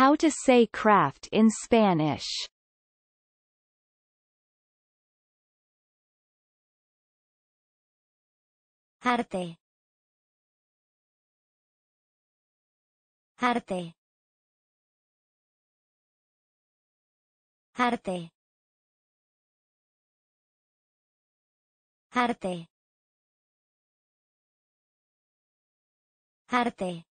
How to say craft in Spanish Arte Arte Arte Arte Arte